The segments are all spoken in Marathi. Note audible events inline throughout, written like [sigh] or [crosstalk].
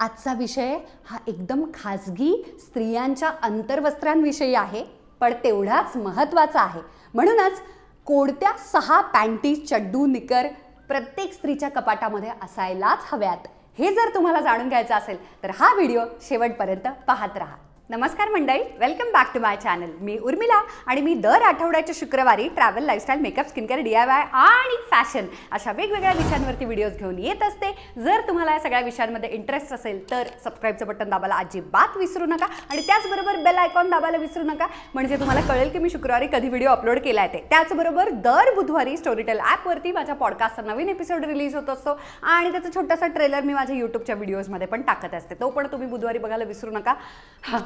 आजचा विषय हा एकदम खाजगी स्त्रियांच्या अंतर्वस्त्रांविषयी आहे पण तेवढाच महत्त्वाचा आहे म्हणूनच कोणत्या सहा पॅन्टी चड्डू निकर प्रत्येक स्त्रीच्या कपाटामध्ये असायलाच हव्यात हे जर तुम्हाला जाणून घ्यायचं असेल तर हा व्हिडिओ शेवटपर्यंत पाहत राहा नमस्कार मंडळी welcome back to my channel मी उर्मिला आणि मी दर आठवड्याच्या शुक्रवारी travel lifestyle makeup skin care D I Y आणि फॅशन अशा वेगवेगळ्या विषयांवरती व्हिडिओज घेऊन येत असते जर तुम्हाला या सगळ्या विषयांमध्ये इंटरेस्ट असेल तर सबस्क्राईबचं बटन दाबायला अजिबात विसरू नका आणि त्याचबरोबर बेल आयकॉन दाबायला विसरू नका म्हणजे तुम्हाला कळेल की मी शुक्रवारी कधी व्हिडिओ अपलोड केला आहे ते त्याचबरोबर दर बुधवारी स्टोरीटेल ॲपवरती माझ्या पॉडकास्टचा नवीन एपिसोड रिलीज होत असतो आणि त्याचा छोटासा ट्रेलर मी माझ्या यूट्यूबच्या व्हिडिओजमध्ये पण टाकत असते तो पण तुम्ही बुधवारी बघायला विसरू नका हां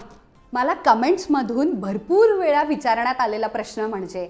मला कमेंट्समधून भरपूर वेळा विचारण्यात आलेला प्रश्न म्हणजे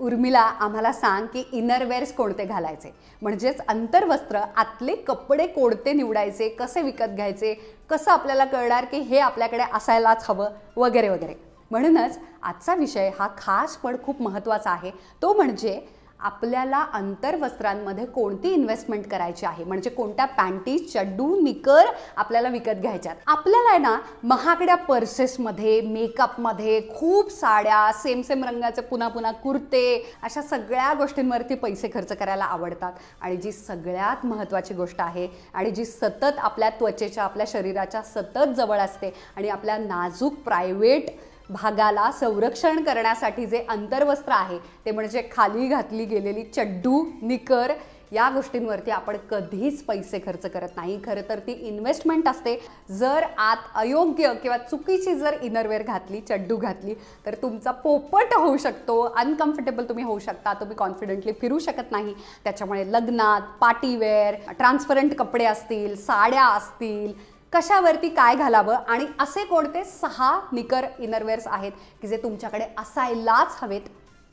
उर्मिला आम्हाला सांग की इनरवेअर्स कोणते घालायचे म्हणजेच अंतर्वस्त्र आतले कपडे कोणते निवडायचे कसे विकत घ्यायचे कसं आपल्याला कळणार की हे आपल्याकडे असायलाच हवं वगैरे वगैरे म्हणूनच आजचा विषय हा खास पण खूप महत्त्वाचा आहे तो म्हणजे आपल्याला अंतर्वस्त्रांमध्ये कोणती इन्व्हेस्टमेंट करायची आहे म्हणजे कोणत्या पॅन्टी चड्डू निकर आपल्याला विकत घ्यायच्यात आपल्याला ना महागड्या पर्सेसमध्ये मेकअपमध्ये खूप साड्या सेम सेम रंगाचे पुन्हा पुन्हा कुर्ते अशा सगळ्या गोष्टींवरती पैसे खर्च करायला आवडतात आणि जी सगळ्यात महत्त्वाची गोष्ट आहे आणि जी सतत आपल्या त्वचेच्या आपल्या शरीराच्या सतत जवळ असते आणि आपल्या नाजूक प्रायव्हेट भागाला संरक्षण करण्यासाठी जे अंतर्वस्त्र आहे ते म्हणजे खाली घातली गेलेली चड्डू निकर या गोष्टींवरती आपण कधीच पैसे खर्च करत नाही खरं तर ती इन्व्हेस्टमेंट असते जर आत अयोग्य किंवा चुकीची जर इनरवेअर घातली चड्डू घातली तर तुमचा पोपट होऊ शकतो अनकम्फर्टेबल तुम्ही होऊ शकता तुम्ही कॉन्फिडेंटली फिरू शकत नाही त्याच्यामुळे लग्नात पार्टीवेअर ट्रान्सपरंट कपडे असतील साड्या असतील कशावरती काय घालावं आणि असे कोणते सहा निकर इनरवेअर्स आहेत की जे तुमच्याकडे असायलाच हवेत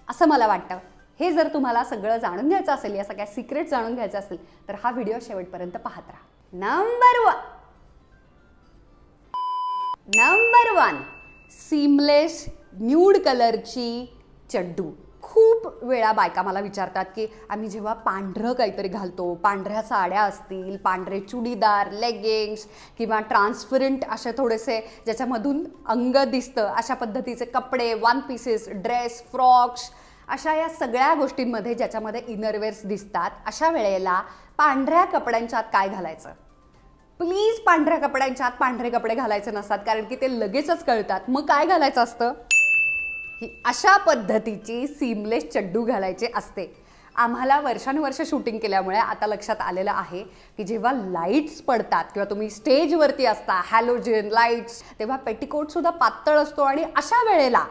असं मला वाटतं हे जर तुम्हाला सगळं जाणून घ्यायचं असेल या सगळ्या सिक्रेट जाणून घ्यायचं असेल तर हा व्हिडिओ शेवटपर्यंत पाहत राहा number one number one seamless nude कलरची चड्डू खूप वेळा बायका मला विचारतात की आम्ही जेव्हा पांढरं काहीतरी घालतो पांढऱ्या साड्या असतील पांढरे चुडीदार लेगिंग्स किंवा ट्रान्सपरंट असे थोडेसे ज्याच्यामधून अंग दिसतं अशा पद्धतीचे कपडे वन पीसेस ड्रेस फ्रॉक्स अशा या सगळ्या गोष्टींमध्ये ज्याच्यामध्ये इनरवेअर्स दिसतात अशा वेळेला पांढऱ्या कपड्यांच्या आत काय घालायचं प्लीज पांढऱ्या कपड्यांच्या आत पांढरे कपडे घालायचे नसतात कारण की ते लगेचच कळतात मग काय घालायचं असतं ही अशा पद्धतीची सीमलेस चड्डू घालायचे असते आम्हाला वर्षानुवर्ष शूटिंग केल्यामुळे आता लक्षात आलेलं आहे की जेव्हा लाईट्स पडतात किंवा तुम्ही स्टेजवरती असता हॅलोजेन लाईट्स तेव्हा पेटिकोटसुद्धा पातळ असतो आणि अशा वेळेला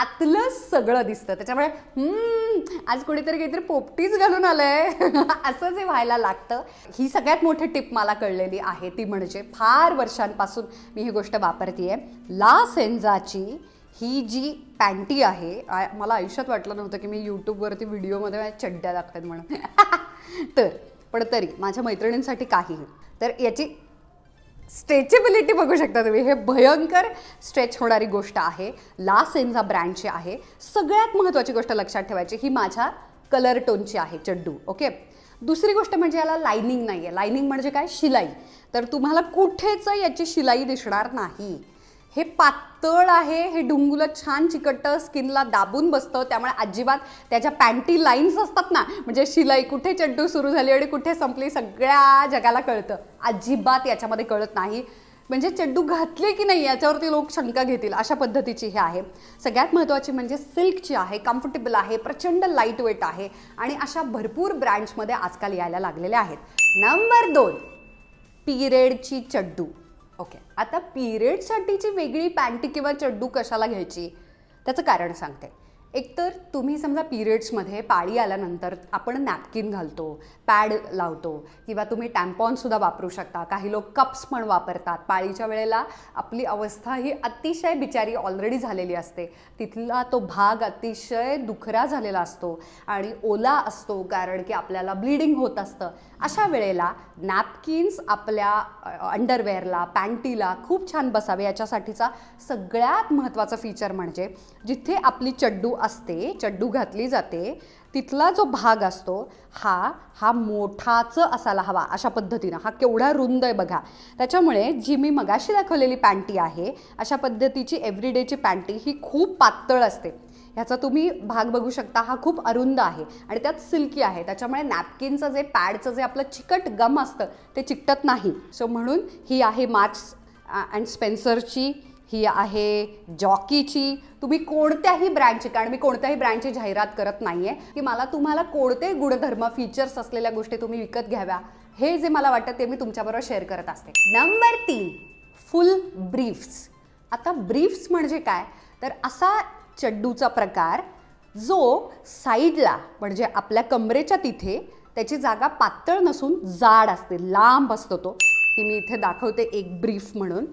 आतलं सगळं दिसतं त्याच्यामुळे आज कुणीतरी काहीतरी पोपटीच घालून आलंय [laughs] असं जे व्हायला लागतं ही सगळ्यात मोठी टिप मला कळलेली आहे ती म्हणजे फार वर्षांपासून मी ही गोष्ट वापरते आहे ला सेंजाची ही जी पॅन्टी आहे मला आयुष्यात वाटलं नव्हतं की मी यूट्यूबवरती व्हिडिओमध्ये चड्ड्या दाखवत म्हणून [laughs] तर पण तरी माझ्या मैत्रिणींसाठी काही तर याची स्ट्रेचेबिलिटी बघू शकता तुम्ही हे भयंकर स्ट्रेच होणारी गोष्ट आहे ला सेन्झा ब्रँडची आहे सगळ्यात महत्त्वाची गोष्ट लक्षात ठेवायची ही माझ्या कलर टोनची आहे चड्डू ओके दुसरी गोष्ट म्हणजे याला लायनिंग नाही आहे लायनिंग म्हणजे काय शिलाई तर तुम्हाला कुठेच याची शिलाई दिसणार नाही हे पातळ आहे हे डुंगुलं छान चिकटतं स्किनला दाबून बसतं त्यामुळे अजिबात त्याच्या पॅन्टी लाईन्स असतात ना म्हणजे शिलाई कुठे चड्डू सुरू झाली आणि कुठे संपली सगळ्या जगाला कळतं अजिबात याच्यामध्ये कळत नाही म्हणजे चड्डू घातले की नाही याच्यावरती लोक शंका घेतील अशा पद्धतीची हे आहे सगळ्यात महत्त्वाची म्हणजे सिल्कची आहे कम्फर्टेबल आहे प्रचंड लाईट वेट आहे आणि अशा भरपूर ब्रँड्समध्ये आजकाल यायला लागलेल्या आहेत नंबर दोन पिरेडची चड्डू ओके आता पिरियडसाठीची वेगळी पॅन्टी किंवा चड्डू कशाला घ्यायची त्याचं कारण सांगते एकतर तुम्ही समजा पिरियड्समध्ये पाळी आल्यानंतर आपण नॅपकिन घालतो पॅड लावतो किंवा तुम्ही टॅम्पॉनसुद्धा वापरू शकता काही लोक कप्स पण वापरतात पाळीच्या वेळेला आपली अवस्था ही अतिशय बिचारी ऑलरेडी झालेली असते तिथला तो भाग अतिशय दुखरा झालेला असतो आणि ओला असतो कारण की आपल्याला ब्लिडिंग होत असतं अशा वेळेला नॅपकिन्स आपल्या अंडरवेअरला पॅन्टीला खूप छान बसावे याच्यासाठीचा सगळ्यात महत्त्वाचा फीचर म्हणजे जिथे आपली चड्डू असते चड्डू घातली जाते तिथला जो भाग असतो हा हा मोठाच असायला हवा अशा पद्धतीनं हा केवढा रुंद आहे बघा त्याच्यामुळे जी मी मगाशी दाखवलेली पॅन्टी आहे अशा पद्धतीची एव्हरीडेची पॅन्टी ही खूप पातळ असते ह्याचा तुम्ही भाग बघू शकता हा खूप अरुंद आहे आणि त्यात सिल्की आहे त्याच्यामुळे नॅपकिनचं जे पॅडचं जे आपलं चिकट गम असतं ते चिकटत नाही सो म्हणून ही आहे मार्क्स अँड स्पेन्सरची ही आहे जॉकीची तुम्ही कोणत्याही ब्रँडची कारण मी कोणत्याही ब्रँडची जाहिरात करत नाही आहे की मला तुम्हाला कोणते गुणधर्म फीचर्स असलेल्या गोष्टी तुम्ही विकत घ्याव्या हे जे मला वाटतं ते मी तुमच्याबरोबर शेअर करत असते नंबर तीन फुल ब्रीफ्स आता ब्रीफ्स म्हणजे काय तर असा चड्डूचा प्रकार जो साईडला म्हणजे आपल्या कमरेच्या तिथे त्याची जागा पातळ नसून जाड असते लांब असतो तो ही मी इथे दाखवते एक ब्रीफ म्हणून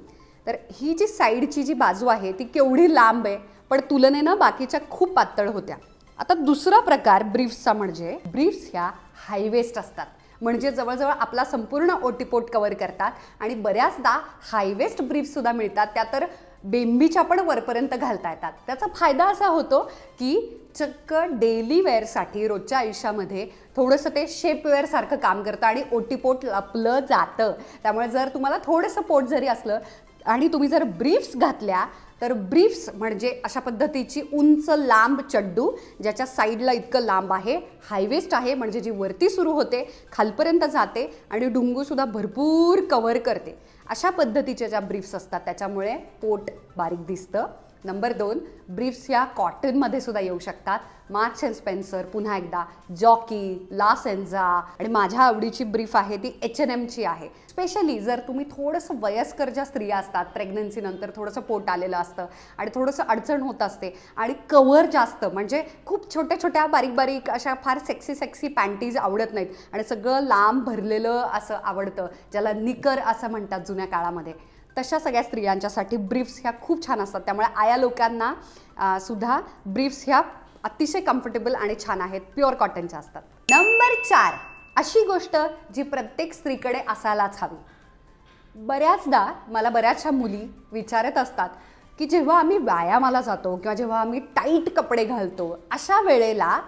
तर ही जी साईडची जी बाजू आहे ती केवढी लांब आहे पण तुलनेनं बाकीच्या खूप पातळ होत्या आता दुसरा प्रकार ब्रीफ्सचा म्हणजे ब्रीफ्स ह्या हायवेस्ट असतात म्हणजे जवळजवळ आपला संपूर्ण ओटीपोट कवर करतात आणि बऱ्याचदा हायवेस्ट ब्रीफसुद्धा मिळतात त्या तर बेंबीच्या पण वरपर्यंत घालता येतात त्याचा फायदा असा होतो की चक्क डेली वेअरसाठी रोजच्या आयुष्यामध्ये थोडंसं ते शेपवेअरसारखं काम करतं आणि ओटीपोट लपलं जातं त्यामुळे जर तुम्हाला थोडंसं पोट जरी असलं आणि तुम्ही जर ब्रीफ्स घातल्या तर ब्रीफ्स म्हणजे अशा पद्धतीची उंच लांब चड्डू ज्याच्या साईडला इतकं लांब आहे हायवेस्ट आहे म्हणजे जी वरती सुरू होते खालपर्यंत जाते आणि डुंगूसुद्धा भरपूर कवर करते अशा पद्धतीच्या ज्या ब्रीफ्स असतात त्याच्यामुळे पोट बारीक दिसतं नंबर दोन ब्रीफ्स या कॉटनमध्ये सुद्धा येऊ शकतात मार्क्स अँड स्पेन्सर पुन्हा एकदा जॉकी लास एन्झा आणि माझ्या आवडीची ब्रीफ आहे ती एच एन एमची आहे स्पेशली जर तुम्ही थोडंसं वयस्कर ज्या स्त्रिया असतात प्रेग्नन्सीनंतर थोडंसं पोट आलेलं असतं आणि थोडंसं अडचण होत असते आणि कवर जास्त म्हणजे खूप छोट्या छोट्या बारीक बारीक अशा फार सेक्सी सेक्सी पॅन्टीज आवडत नाहीत आणि सगळं लांब भरलेलं असं आवडतं ज्याला निकर असं म्हणतात जुन्या काळामध्ये तशा सगळ्या स्त्रियांच्यासाठी ब्रीफ्स ह्या खूप छान असतात त्यामुळे आया लोकांना सुद्धा ब्रीफ्स ह्या अतिशय कम्फर्टेबल आणि छान आहेत प्युअर कॉटनच्या असतात नंबर चार अशी गोष्ट जी प्रत्येक स्त्रीकडे असायलाच हवी बऱ्याचदा मला बऱ्याचशा मुली विचारत असतात की जेव्हा आम्ही व्यायामाला जातो किंवा जेव्हा आम्ही टाईट कपडे घालतो अशा वेळेला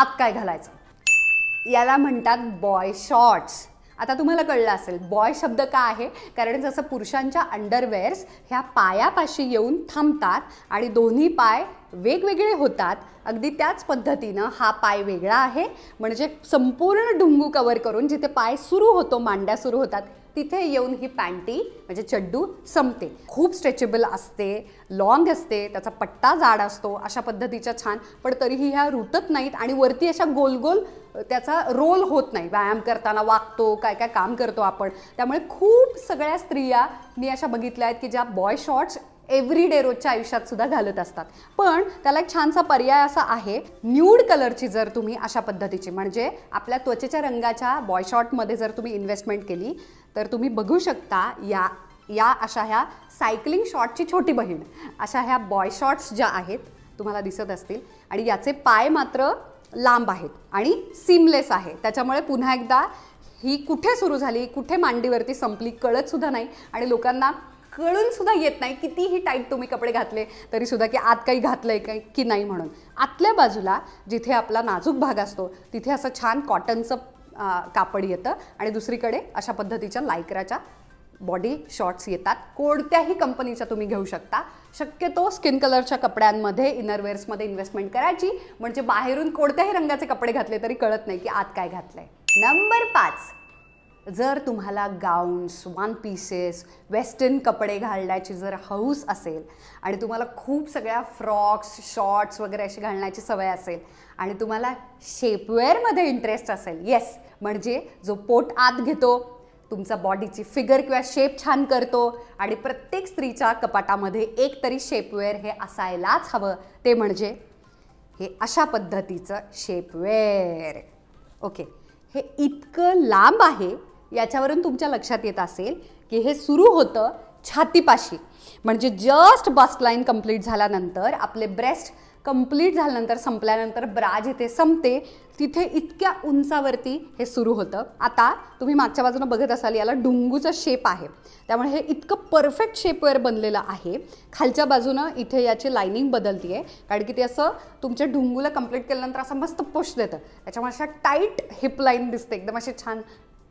आत काय घालायचं याला म्हणतात बॉय शॉर्ट्स आता तुम्हाला कळलं असेल बॉय शब्द का आहे कारण जसं पुरुषांच्या अंडरवेअर्स ह्या पायापाशी येऊन थांबतात आणि दोन्ही पाय वेगवेगळे होतात अगदी त्याच पद्धतीनं हा पाय वेगळा आहे म्हणजे संपूर्ण ढुंगू कवर करून जिथे पाय सुरू होतो मांड्या सुरू होतात तिथे येऊन ही पॅन्टी म्हणजे चड्डू संपते खूप स्ट्रेचेबल असते लॉंग असते त्याचा पट्टा जाड असतो अशा पद्धतीच्या छान पण तरीही ह्या रुतत नाहीत आणि वरती अशा गोल गोल त्याचा रोल होत नाही व्यायाम करताना वागतो काय काय काम करतो आपण त्यामुळे खूप सगळ्या स्त्रिया मी अशा बघितल्या आहेत की ज्या बॉय शॉर्ट्स एव्हरीडे रोजच्या आयुष्यात सुद्धा घालत असतात पण त्याला एक छानसा पर्याय असा आहे न्यूड कलरची जर तुम्ही अशा पद्धतीची म्हणजे आपल्या त्वचेच्या रंगाच्या बॉयशॉटमध्ये जर तुम्ही इन्व्हेस्टमेंट केली तर तुम्ही बघू शकता या या अशा ह्या सायकलिंग शॉटची छोटी बहीण अशा ह्या बॉय शॉर्ट्स ज्या आहेत तुम्हाला दिसत असतील आणि याचे पाय मात्र लांब आहेत आणि सीमलेस आहे त्याच्यामुळे पुन्हा एकदा ही कुठे सुरू झाली कुठे मांडीवरती संपली कळतसुद्धा नाही आणि लोकांना कळून सुद्धा येत नाही कितीही टाईट तुम्ही कपडे घातले तरी सुद्धा की आत काही घातलं आहे काही की नाही म्हणून आतल्या बाजूला जिथे आपला नाजूक भाग असतो तिथे असं छान कॉटनचं कापड येतं आणि दुसरीकडे अशा पद्धतीच्या लायकराच्या बॉडी शॉर्ट्स येतात कोणत्याही कंपनीच्या तुम्ही घेऊ शकता शक्यतो स्किन कलरच्या कपड्यांमध्ये इनरवेअर्समध्ये इन्व्हेस्टमेंट करायची म्हणजे बाहेरून कोणत्याही रंगाचे कपडे घातले तरी कळत नाही की आत काय घातलं आहे नंबर पाच जर तुम्हाला गाऊन्स वन पीसेस वेस्टर्न कपडे घालण्याची जर हौस असेल आणि तुम्हाला खूप सगळ्या फ्रॉक्स शॉर्ट्स वगैरे अशी घालण्याची सवय असेल आणि तुम्हाला शेपवेअरमध्ये इंटरेस्ट असेल येस म्हणजे जो पोट आत घेतो तुमचा बॉडीची फिगर किंवा शेप छान करतो आणि प्रत्येक स्त्रीच्या कपाटामध्ये एक तरी शेपवेअर हे असायलाच हवं ते म्हणजे हे अशा पद्धतीचं शेपवेअर ओके हे इतकं लांब आहे याच्यावरून तुमच्या लक्षात येत असेल की हे सुरू होतं छातीपाशी म्हणजे जस्ट बस्ट लाईन कंप्लीट झाल्यानंतर आपले ब्रेस्ट कंप्लीट झाल्यानंतर संपल्यानंतर ब्रा जिथे संपते तिथे इतक्या उंचावरती हे सुरू होतं आता तुम्ही मागच्या बाजूनं बघत असाल याला डुंगूचा शेप आहे त्यामुळे हे इतकं परफेक्ट शेपवर बनलेलं आहे खालच्या बाजूनं इथे याची लायनिंग बदलती आहे कारण की ते असं तुमच्या डुंगूला कंप्लीट केल्यानंतर असं मस्त पोष देतं त्याच्यामुळे अशा टाईट हिप लाईन दिसते एकदम असे छान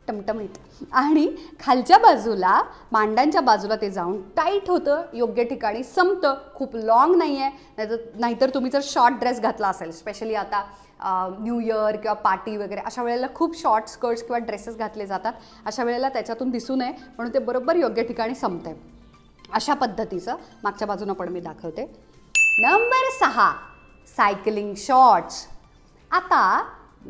टमटमीत आणि खालच्या बाजूला मांड्यांच्या बाजूला ते जाऊन टाईट होतं योग्य ठिकाणी संपतं खूप लाँग नाही आहे नाहीतर नाहीतर तुम्ही जर शॉर्ट ड्रेस घातला असेल स्पेशली आता न्यू इयर किंवा पार्टी वगैरे अशा वेळेला खूप शॉर्ट स्कर्ट्स किंवा ड्रेसेस घातले जातात अशा वेळेला त्याच्यातून दिसू नये म्हणून ते बरोबर योग्य ठिकाणी आहे अशा पद्धतीचं मागच्या बाजूनं पण मी दाखवते नंबर सहा सायकलिंग शॉर्ट्स आता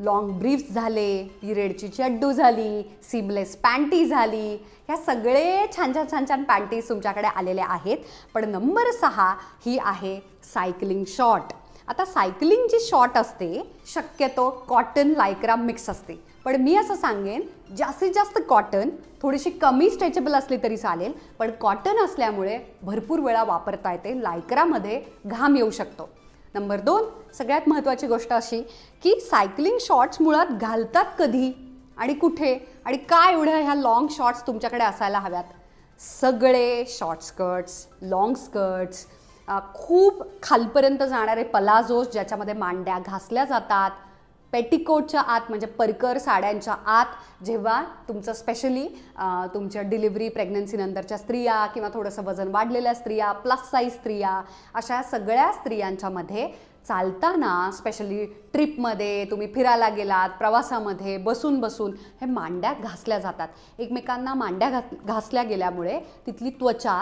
लॉंग ब्रीफ्स झाले पिरियडची चड्डू झाली सीमलेस पॅन्टी झाली ह्या सगळे छान छान छान छान पॅन्टीज तुमच्याकडे आलेले आहेत पण नंबर सहा ही आहे सायकलिंग शॉर्ट आता सायकलिंग जी शॉर्ट असते शक्यतो कॉटन लायक्रा मिक्स असते पण मी असं सांगेन जास्तीत जास्त कॉटन थोडीशी कमी स्ट्रेचेबल असली तरी चालेल पण कॉटन असल्यामुळे भरपूर वेळा वापरता येते लायक्रामध्ये घाम येऊ शकतो नंबर दोन सगळ्यात महत्त्वाची गोष्ट अशी की सायकलिंग शॉर्ट्स मुळात घालतात कधी आणि कुठे आणि काय एवढ्या ह्या लाँग शॉर्ट्स तुमच्याकडे असायला हव्यात सगळे शॉर्ट स्कर्ट्स लाँग स्कर्ट्स खूप खालपर्यंत जाणारे पलाझोज ज्याच्यामध्ये मांड्या घासल्या जातात पेटिकोटच्या आत म्हणजे परकर साड्यांच्या आत जेव्हा तुमचं स्पेशली तुमच्या डिलिव्हरी प्रेग्नन्सीनंतरच्या स्त्रिया किंवा थोडंसं वजन वाढलेल्या स्त्रिया प्लस साईज स्त्रिया अशा सगळ्या स्त्रियांच्यामध्ये चालताना स्पेशली ट्रिपमध्ये तुम्ही फिरायला गेलात प्रवासामध्ये बसून बसून हे मांड्या घासल्या जातात एकमेकांना मांड्या घा घासल्या गेल्यामुळे तिथली त्वचा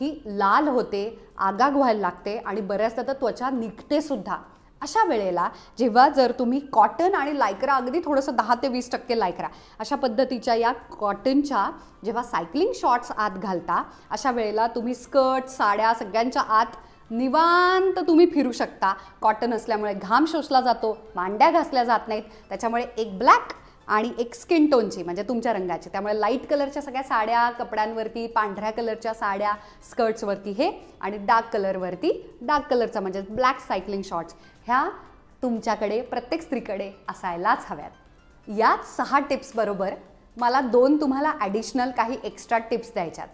ही लाल होते आगाग व्हायला लागते आणि बऱ्याचदा तर त्वचा निघतेसुद्धा अशा वेळेला जेव्हा जर तुम्ही कॉटन आणि लायकरा अगदी थोडंसं दहा ते वीस टक्के लायकरा अशा पद्धतीच्या या कॉटनच्या जेव्हा सायकलिंग शॉर्ट्स आत घालता अशा वेळेला तुम्ही स्कर्ट साड्या सगळ्यांच्या आत निवांत तुम्ही फिरू शकता कॉटन असल्यामुळे घाम शोषला जातो मांड्या घासल्या जात नाहीत त्याच्यामुळे एक ब्लॅक आणि एक स्किन टोनची म्हणजे तुमच्या रंगाची त्यामुळे लाईट कलरच्या सगळ्या साड्या कपड्यांवरती पांढऱ्या कलरच्या साड्या स्कर्ट्सवरती हे आणि डार्क कलरवरती डार्क कलरचा म्हणजे ब्लॅक सायकलिंग शॉर्ट्स ह्या तुमच्याकडे प्रत्येक स्त्रीकडे असायलाच हव्यात याच सहा टिप्सबरोबर मला दोन तुम्हाला ॲडिशनल काही एक्स्ट्रा टिप्स द्यायच्यात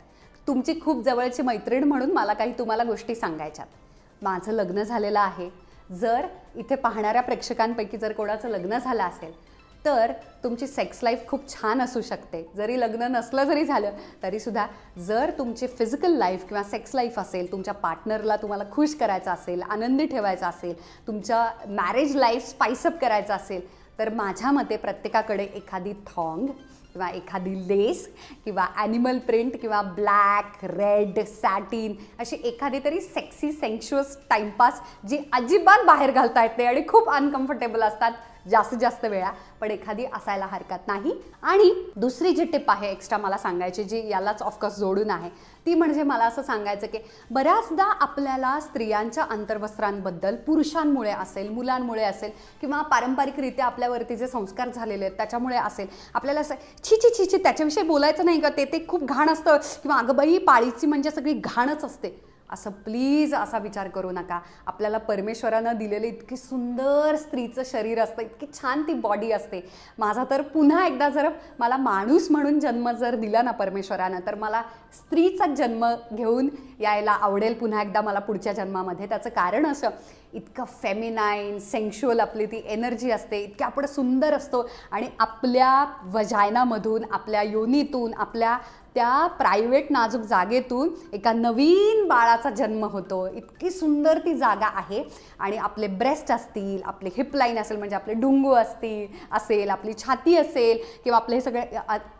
तुमची खूप जवळची मैत्रीण म्हणून मला काही तुम्हाला गोष्टी सांगायच्यात माझं लग्न झालेलं आहे जर इथे पाहणाऱ्या प्रेक्षकांपैकी जर कोणाचं लग्न झालं असेल तर तुमची सेक्स लाईफ खूप छान असू शकते जरी लग्न नसलं जरी झालं तरीसुद्धा जर तुमची फिजिकल लाईफ किंवा सेक्स लाईफ असेल तुमच्या पार्टनरला तुम्हाला खुश करायचं असेल आनंदी ठेवायचा असेल तुमच्या मॅरेज लाईफ स्पाइसअप करायचं असेल तर माझ्या मते प्रत्येकाकडे एखादी थॉंग किंवा एखादी लेस किंवा ॲनिमल प्रिंट किंवा ब्लॅक रेड सॅटिन अशी एखादी तरी सेक्सी सेन्शुअस टाईमपास जी अजिबात बाहेर घालता येते नाही आणि खूप अनकम्फर्टेबल असतात जास्तीत जास्त वेळा पण एखादी असायला हरकत नाही आणि दुसरी जी टिप आहे एक्स्ट्रा मला सांगायची जी यालाच ऑफकोर्स जोडून आहे ती म्हणजे मला असं सांगायचं की बऱ्याचदा आपल्याला स्त्रियांच्या अंतर्वस्त्रांबद्दल पुरुषांमुळे असेल मुलांमुळे असेल किंवा पारंपरिकरित्या आपल्यावरती जे संस्कार झालेले आहेत त्याच्यामुळे असेल आपल्याला असं छी छी छी छी त्याच्याविषयी बोलायचं नाही का ते ते खूप घाण असतं किंवा अगं बाई पाळीची म्हणजे सगळी घाणच असते असं प्लीज असा विचार करू नका आपल्याला परमेश्वरानं दिलेलं इतकी सुंदर स्त्रीचं शरीर असतं इतकी छान ती बॉडी असते माझा तर पुन्हा एकदा जर मला माणूस म्हणून जन्म जर दिला ना परमेश्वरानं तर मला स्त्रीचा जन्म घेऊन यायला आवडेल पुन्हा एकदा मला पुढच्या जन्मामध्ये त्याचं कारण असं इतका फेमिनाईन सेंशुअल आपली ती एनर्जी असते इतके आपण सुंदर असतो आणि आपल्या वजायनामधून आपल्या योनीतून आपल्या त्या प्रायव्हेट नाजूक जागेतून एका नवीन बाळाचा जन्म होतो इतकी सुंदर ती जागा आहे आणि आपले ब्रेस्ट असतील आपले हिपलाईन असेल म्हणजे आपले डुंगू असतील असेल आपली छाती असेल किंवा आपले हे सगळे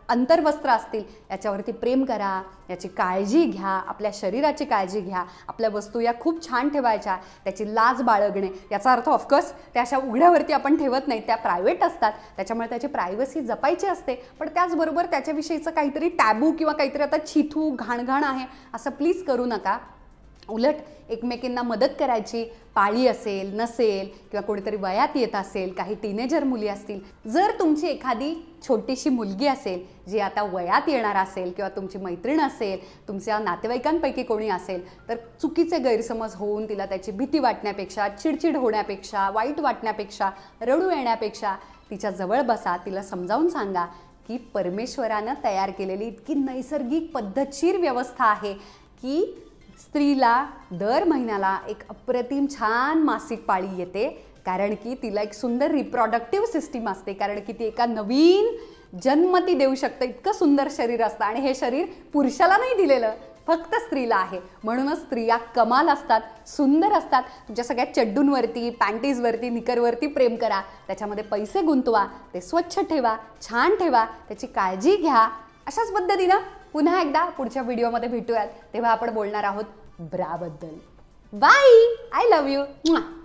अंतर्वस्त्र असतील याच्यावरती प्रेम करा याची काळजी घ्या आपल्या शरीराची काळजी घ्या आपल्या वस्तू या खूप छान ठेवायच्या त्याची लाज बाळगणे याचा अर्थ ऑफकोर्स त्या अशा उघड्यावरती आपण ठेवत नाही त्या प्रायव्हेट असतात त्याच्यामुळे त्याची प्रायव्हसी जपायची असते पण त्याचबरोबर त्याच्याविषयीचं काहीतरी टॅबू किंवा काहीतरी आता छिथू घाणघाण आहे असं प्लीज करू नका उलट एकमेकींना मदत करायची पाळी असेल नसेल किंवा कोणीतरी वयात येत असेल काही टीनेजर मुली असतील जर तुमची एखादी छोटीशी मुलगी असेल जी आता वयात येणार असेल किंवा तुमची मैत्रीण असेल तुमच्या नातेवाईकांपैकी कोणी असेल तर चुकीचे गैरसमज होऊन तिला त्याची भीती वाटण्यापेक्षा चिडचिड होण्यापेक्षा वाईट वाटण्यापेक्षा रडू येण्यापेक्षा तिच्या जवळ बसा तिला समजावून सांगा की परमेश्वरानं तयार केलेली इतकी नैसर्गिक पद्धतशीर व्यवस्था आहे की स्त्रीला दर महिन्याला एक अप्रतिम छान मासिक पाळी येते कारण की तिला एक सुंदर रिप्रॉडक्टिव्ह सिस्टीम असते कारण की ती एका नवीन जन्म ती देऊ शकते इतकं सुंदर शरीर असतं आणि हे शरीर पुरुषाला नाही दिलेलं फक्त स्त्रीला आहे म्हणूनच स्त्रिया कमाल असतात सुंदर असतात तुमच्या सगळ्या चड्डूंवरती पॅन्टीजवरती निकरवरती प्रेम करा त्याच्यामध्ये पैसे गुंतवा ते स्वच्छ ठेवा छान ठेवा त्याची काळजी घ्या अशाच पद्धतीनं पुन्हा एकदा पुढच्या व्हिडिओमध्ये भेटूयात तेव्हा आपण बोलणार आहोत ब्राबद्दल बाय आय लव्ह यू